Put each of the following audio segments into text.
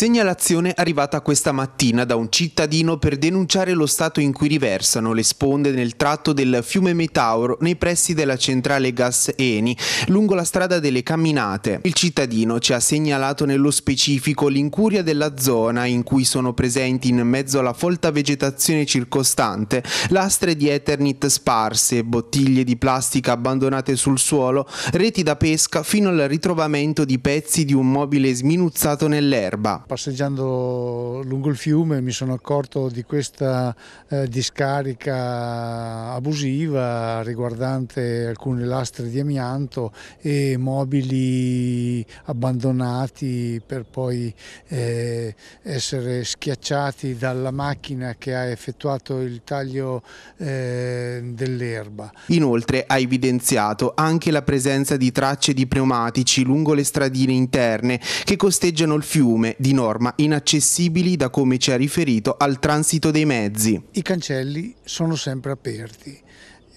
Segnalazione arrivata questa mattina da un cittadino per denunciare lo stato in cui riversano le sponde nel tratto del fiume Metauro nei pressi della centrale gas Eni, lungo la strada delle Camminate. Il cittadino ci ha segnalato nello specifico l'incuria della zona in cui sono presenti in mezzo alla folta vegetazione circostante lastre di Eternit sparse, bottiglie di plastica abbandonate sul suolo, reti da pesca fino al ritrovamento di pezzi di un mobile sminuzzato nell'erba passeggiando lungo il fiume mi sono accorto di questa eh, discarica abusiva riguardante alcuni lastre di amianto e mobili abbandonati per poi eh, essere schiacciati dalla macchina che ha effettuato il taglio eh, dell'erba. Inoltre ha evidenziato anche la presenza di tracce di pneumatici lungo le stradine interne che costeggiano il fiume di norma inaccessibili da come ci ha riferito al transito dei mezzi. I cancelli sono sempre aperti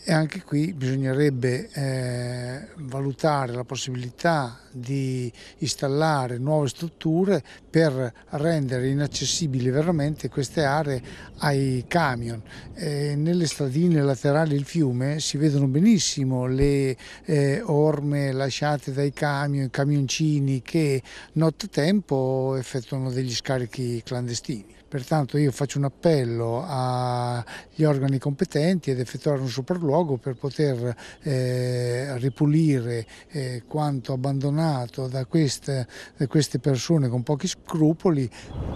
e anche qui bisognerebbe eh, valutare la possibilità di installare nuove strutture per rendere inaccessibili veramente queste aree ai camion. Eh, nelle stradine laterali del fiume si vedono benissimo le eh, orme lasciate dai camion, camioncini che nottetempo effettuano degli scarichi clandestini. Pertanto io faccio un appello agli organi competenti ad effettuare un sopralluogo luogo per poter eh, ripulire eh, quanto abbandonato da, queste, da queste persone con pochi scrupoli.